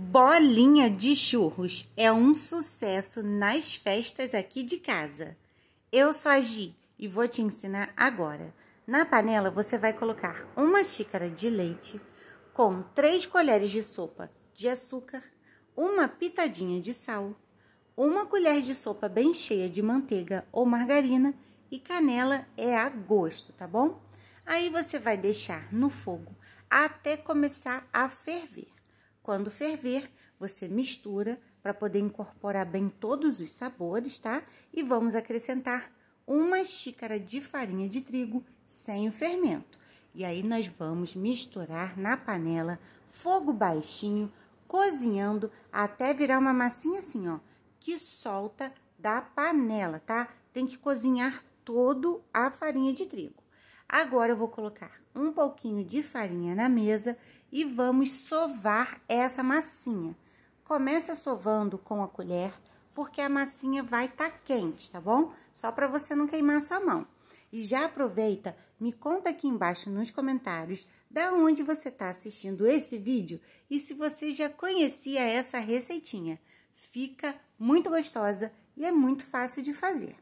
Bolinha de churros é um sucesso nas festas aqui de casa. Eu sou a Gi e vou te ensinar agora. Na panela você vai colocar uma xícara de leite com 3 colheres de sopa de açúcar, uma pitadinha de sal, uma colher de sopa bem cheia de manteiga ou margarina e canela é a gosto, tá bom? Aí você vai deixar no fogo até começar a ferver. Quando ferver, você mistura para poder incorporar bem todos os sabores, tá? E vamos acrescentar uma xícara de farinha de trigo sem o fermento. E aí nós vamos misturar na panela, fogo baixinho, cozinhando até virar uma massinha assim, ó, que solta da panela, tá? Tem que cozinhar todo a farinha de trigo. Agora eu vou colocar um pouquinho de farinha na mesa e vamos sovar essa massinha. Começa sovando com a colher, porque a massinha vai estar tá quente, tá bom? Só para você não queimar sua mão. E já aproveita, me conta aqui embaixo nos comentários da onde você está assistindo esse vídeo e se você já conhecia essa receitinha. Fica muito gostosa e é muito fácil de fazer.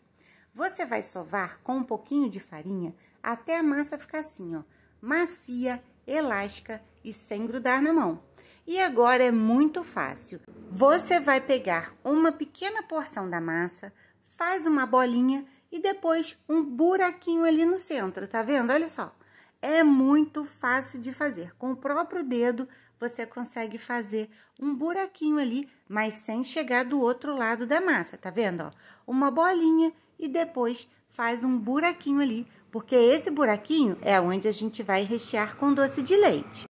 Você vai sovar com um pouquinho de farinha até a massa ficar assim, ó, macia, elástica e sem grudar na mão. E agora é muito fácil. Você vai pegar uma pequena porção da massa, faz uma bolinha e depois um buraquinho ali no centro, tá vendo? Olha só. É muito fácil de fazer. Com o próprio dedo você consegue fazer um buraquinho ali, mas sem chegar do outro lado da massa, tá vendo? Ó, uma bolinha e depois faz um buraquinho ali, porque esse buraquinho é onde a gente vai rechear com doce de leite.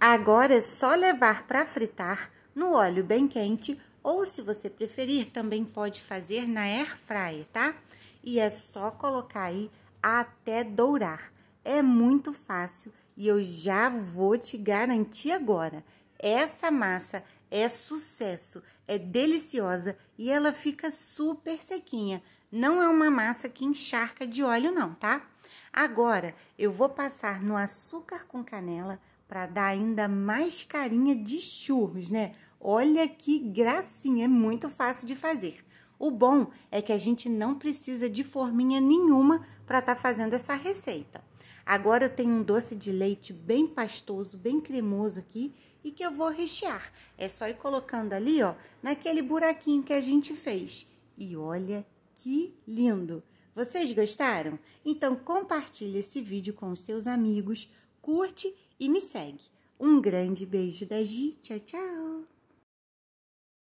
Agora é só levar para fritar no óleo bem quente, ou se você preferir, também pode fazer na air fryer, tá? E é só colocar aí até dourar. É muito fácil e eu já vou te garantir agora, essa massa é sucesso, é deliciosa e ela fica super sequinha. Não é uma massa que encharca de óleo, não, tá? Agora eu vou passar no açúcar com canela para dar ainda mais carinha de churros, né? Olha que gracinha, é muito fácil de fazer. O bom é que a gente não precisa de forminha nenhuma para estar tá fazendo essa receita. Agora eu tenho um doce de leite bem pastoso, bem cremoso aqui e que eu vou rechear. É só ir colocando ali, ó, naquele buraquinho que a gente fez. E olha que lindo! Vocês gostaram? Então compartilhe esse vídeo com os seus amigos, curte e me segue. Um grande beijo da Gi, tchau, tchau!